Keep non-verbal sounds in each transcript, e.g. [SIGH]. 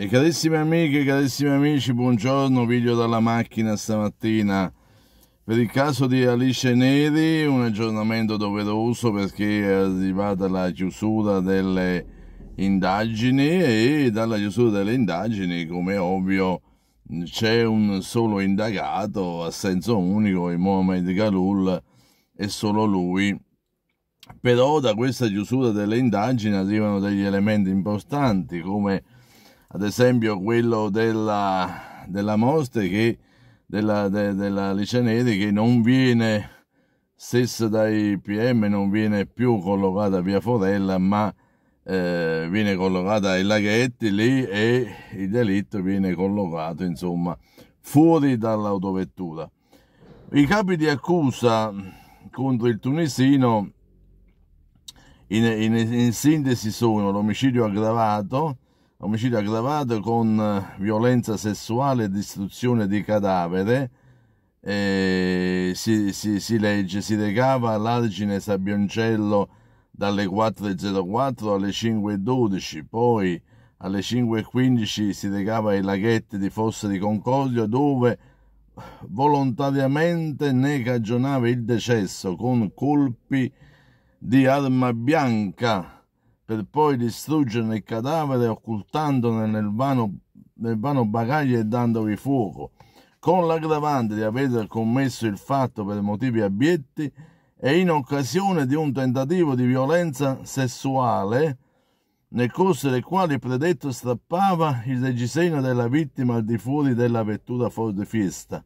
E carissime amiche, carissimi amici, buongiorno, video dalla macchina stamattina. Per il caso di Alice Neri, un aggiornamento doveroso perché è arrivata la chiusura delle indagini e dalla chiusura delle indagini, come ovvio, c'è un solo indagato a senso unico, il Mohamed Galul, e solo lui. Però da questa chiusura delle indagini arrivano degli elementi importanti come ad esempio quello della, della Moste, che, della, de, della Liceneri, che non viene, stessa dai PM, non viene più collocata via Forella, ma eh, viene collocata ai laghetti lì e il delitto viene collocato, insomma, fuori dall'autovettura. I capi di accusa contro il tunisino in, in, in sintesi sono l'omicidio aggravato, omicidio aggravato con eh, violenza sessuale e distruzione di cadavere, eh, si, si, si, legge, si recava all'Argine Sabbioncello dalle 4.04 alle 5.12, poi alle 5.15 si recava ai laghetti di Fossa di Concordio dove volontariamente ne cagionava il decesso con colpi di arma bianca per poi distruggerne il cadavere occultandone nel vano, nel vano bagaglio e dandovi fuoco, con l'aggravante di aver commesso il fatto per motivi abietti e in occasione di un tentativo di violenza sessuale nel corso del quale il predetto strappava il reggiseno della vittima al di fuori della vettura Ford Fiesta.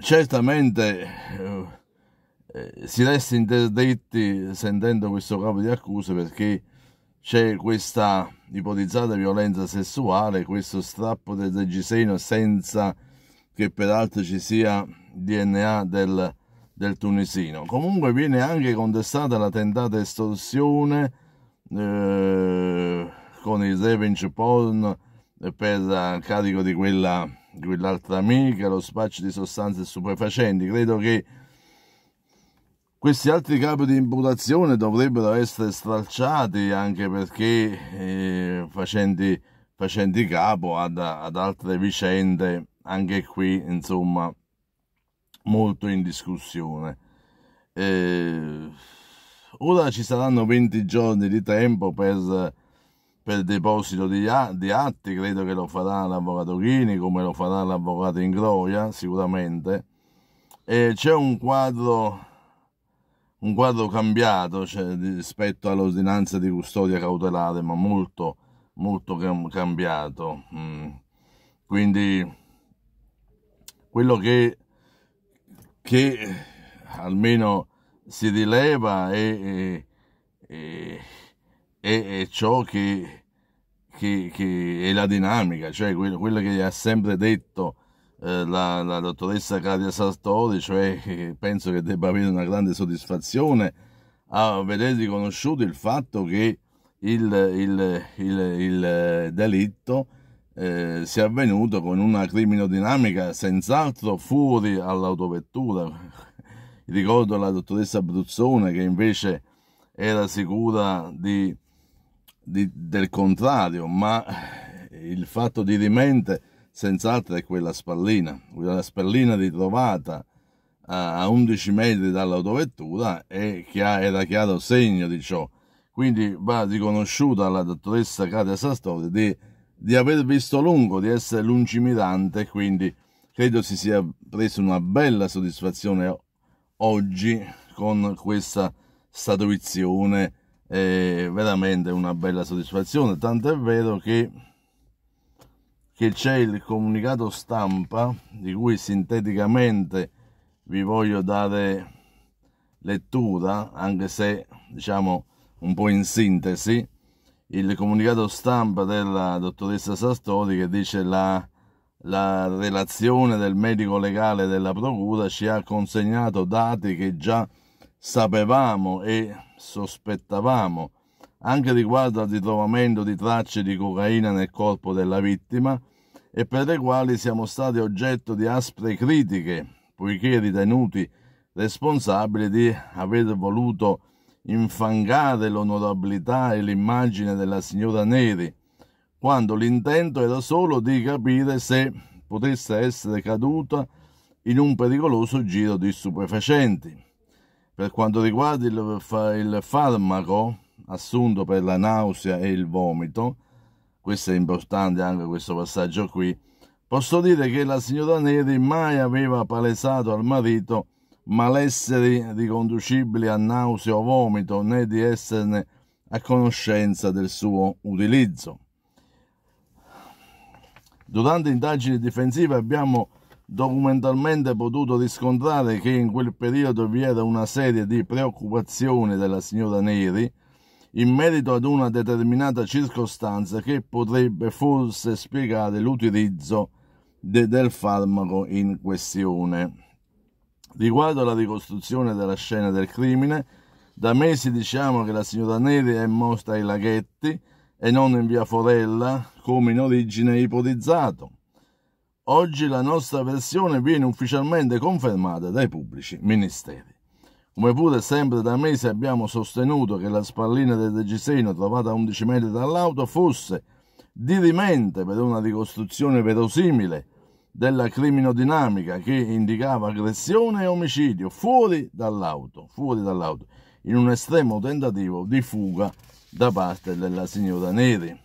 Certamente eh, eh, si resta interdetti sentendo questo capo di accuse perché c'è questa ipotizzata violenza sessuale, questo strappo del reggiseno senza che peraltro ci sia DNA del, del tunisino. Comunque viene anche contestata la tentata estorsione eh, con il revenge porn per carico di quella quell'altra amica, lo spaccio di sostanze stupefacenti. Credo che questi altri capi di imputazione dovrebbero essere stralciati anche perché eh, facenti, facenti, capo ad, ad altre vicende, anche qui insomma molto in discussione. Eh, ora ci saranno 20 giorni di tempo per, per deposito di, di, atti, credo che lo farà l'avvocato Ghini come lo farà l'avvocato Ingloia sicuramente. Eh, c'è un quadro un quadro cambiato cioè, rispetto all'ordinanza di custodia cautelare, ma molto, molto cambiato. Mm. Quindi quello che, che, almeno si rileva è, è, è, è ciò che, che, che, è la dinamica, cioè quello, quello che ha sempre detto eh, la, la, dottoressa Claudia Sartori, cioè penso che debba avere una grande soddisfazione a vedere riconosciuto il fatto che il, il, il, il delitto eh, sia avvenuto con una criminodinamica senz'altro fuori all'autovettura. [LAUGHS] Ricordo la dottoressa Bruzzone che invece era sicura di, di, del contrario, ma il fatto di rimente senz'altro è quella spallina, quella spallina ritrovata a 11 metri dall'autovettura e era chiaro segno di ciò. Quindi va riconosciuta alla dottoressa Katia Sastori di, di aver visto lungo, di essere lungimirante, quindi credo si sia presa una bella soddisfazione oggi con questa statuizione, è veramente una bella soddisfazione, tanto è vero che che c'è il comunicato stampa di cui sinteticamente vi voglio dare lettura, anche se diciamo un po' in sintesi, il comunicato stampa della dottoressa Sastori che dice la, la relazione del medico legale della procura ci ha consegnato dati che già sapevamo e sospettavamo anche riguardo al ritrovamento di tracce di cocaina nel corpo della vittima e per le quali siamo stati oggetto di aspre critiche, poiché ritenuti responsabili di aver voluto infangare l'onorabilità e l'immagine della signora Neri, quando l'intento era solo di capire se potesse essere caduta in un pericoloso giro di stupefacenti. Per quanto riguarda il, il farmaco, assunto per la nausea e il vomito, questo è importante anche questo passaggio qui, posso dire che la signora Neri mai aveva palesato al marito malesseri riconducibili a nausea o vomito, né di esserne a conoscenza del suo utilizzo. Durante indagini difensive abbiamo documentalmente potuto riscontrare che in quel periodo vi era una serie di preoccupazioni della signora Neri in merito ad una determinata circostanza che potrebbe forse spiegare l'utilizzo de- del farmaco in questione. Riguardo alla ricostruzione della scena del crimine, da mesi diciamo che la signora Neri è morta ai laghetti e non in via Forella, come in origine ipotizzato. Oggi la nostra versione viene ufficialmente confermata dai pubblici ministeri. Come pure sempre da mesi abbiamo sostenuto che la spallina del Degiseno trovata a 11 metri dall'auto fosse dirimente per una ricostruzione verosimile della criminodinamica che indicava aggressione e omicidio fuori dall'auto, fuori dall'auto, in un estremo tentativo di fuga da parte della signora Neri.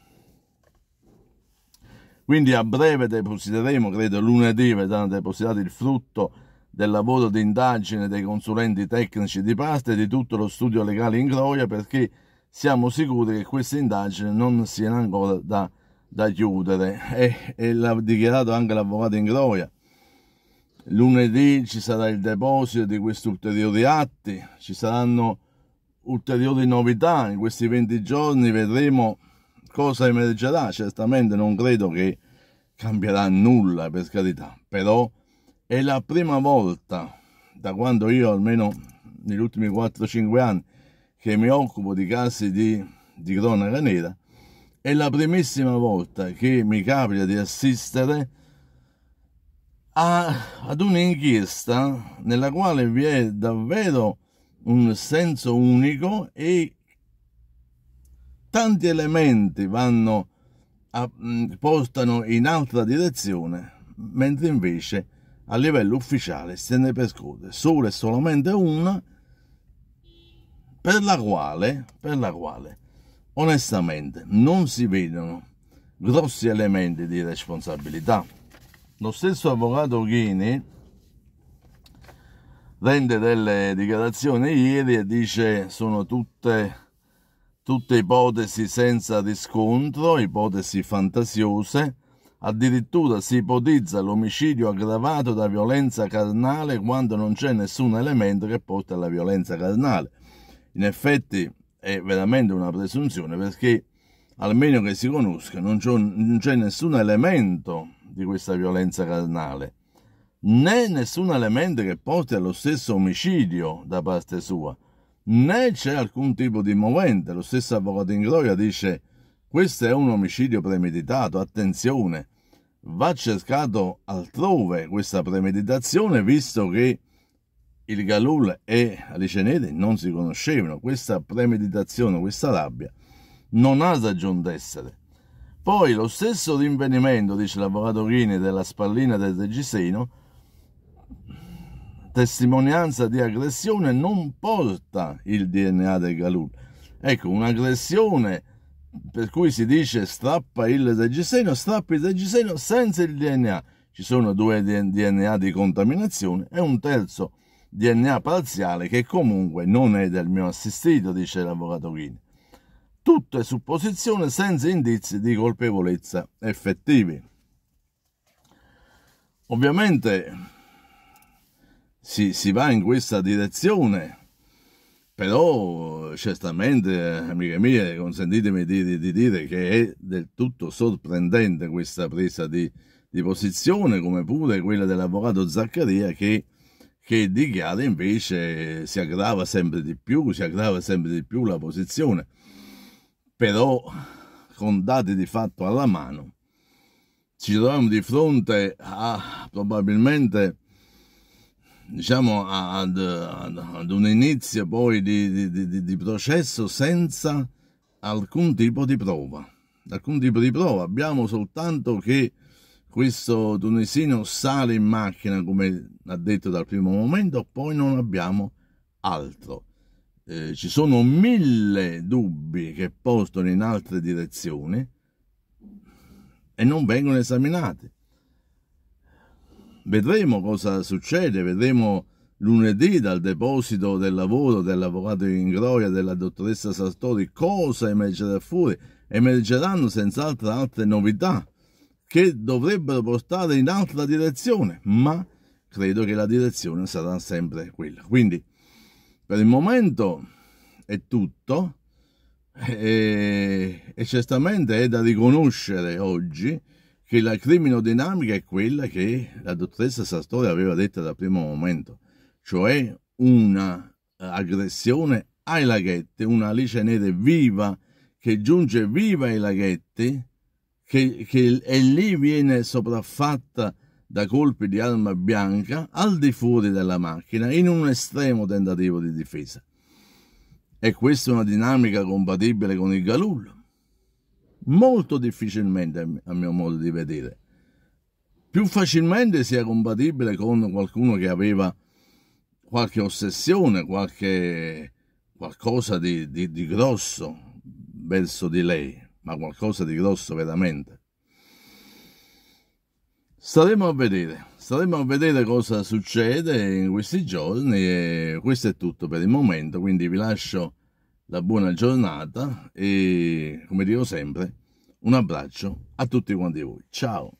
Quindi a breve depositeremo, credo lunedì verranno depositati il frutto del lavoro d'indagine dei consulenti tecnici di parte e di tutto lo studio legale in Groia perché siamo sicuri che queste indagini non siano ancora da, da chiudere e, e l'ha dichiarato anche l'avvocato in Groia. Lunedì ci sarà il deposito di questi ulteriori atti, ci saranno ulteriori novità in questi 20 giorni, vedremo cosa emergerà, certamente non credo che cambierà nulla per carità, però è la prima volta da quando io almeno negli ultimi 4-5 anni che mi occupo di casi di, di cronaca nera è la primissima volta che mi capita di assistere a, ad un'inchiesta nella quale vi è davvero un senso unico e tanti elementi vanno a, portano in altra direzione mentre invece a livello ufficiale se ne percorre solo e solamente una per la quale, per la quale onestamente non si vedono grossi elementi di responsabilità. Lo stesso avvocato Ghini rende delle dichiarazioni ieri e dice sono tutte, tutte ipotesi senza riscontro, ipotesi fantasiose, Addirittura si ipotizza l'omicidio aggravato da violenza carnale quando non c'è nessun elemento che porta alla violenza carnale. In effetti è veramente una presunzione perché, almeno che si conosca, non c'è, non c'è nessun elemento di questa violenza carnale, né nessun elemento che porti allo stesso omicidio da parte sua, né c'è alcun tipo di movente. Lo stesso avvocato in gloria dice questo è un omicidio premeditato, attenzione, va cercato altrove questa premeditazione, visto che il Galul e Alice Neri non si conoscevano. Questa premeditazione, questa rabbia, non ha ragione d'essere. Poi lo stesso rinvenimento, dice l'avvocato Ghini, della spallina del Regiseno, testimonianza di aggressione non porta il DNA del Galul. Ecco, un'aggressione per cui si dice strappa il reggiseno, strappa il reggiseno senza il DNA. Ci sono due DNA di contaminazione e un terzo DNA parziale che comunque non è del mio assistito, dice l'avvocato Ghini. Tutto è supposizione senza indizi di colpevolezza effettivi. Ovviamente si, si va in questa direzione però certamente, amiche mie, consentitemi di, di, di, dire che è del tutto sorprendente questa presa di, di posizione, come pure quella dell'avvocato Zaccaria che, che, dichiara invece si aggrava sempre di più, si aggrava sempre di più la posizione, però con dati di fatto alla mano. Ci troviamo di fronte a probabilmente diciamo, ad, ad, ad, un inizio poi di, di, di, di, processo senza alcun tipo di prova. Alcun tipo di prova, abbiamo soltanto che questo tunisino sale in macchina, come ha detto dal primo momento, poi non abbiamo altro. Eh, ci sono mille dubbi che postano in altre direzioni e non vengono esaminati. Vedremo cosa succede, vedremo lunedì dal deposito del lavoro dell'avvocato Ingroia e della dottoressa Sartori cosa emergerà fuori. Emergeranno senz'altro altre novità che dovrebbero portare in altra direzione, ma credo che la direzione sarà sempre quella. Quindi, per il momento è tutto e, e certamente è da riconoscere oggi che la criminodinamica è quella che la dottoressa Sartori aveva detto dal primo momento, cioè una eh, aggressione ai laghetti, una alice Nere viva che giunge viva ai laghetti che, che, e lì viene sopraffatta da colpi di arma bianca al di fuori della macchina in un estremo tentativo di difesa. E questa è una dinamica compatibile con il galullo molto difficilmente a mio modo di vedere. Più facilmente sia compatibile con qualcuno che aveva qualche ossessione, qualche qualcosa di, di, di grosso verso di lei, ma qualcosa di grosso veramente. Staremo a vedere, staremo a vedere cosa succede in questi giorni e questo è tutto per il momento, quindi vi lascio la buona giornata e come dico sempre un abbraccio a tutti quanti voi. Ciao!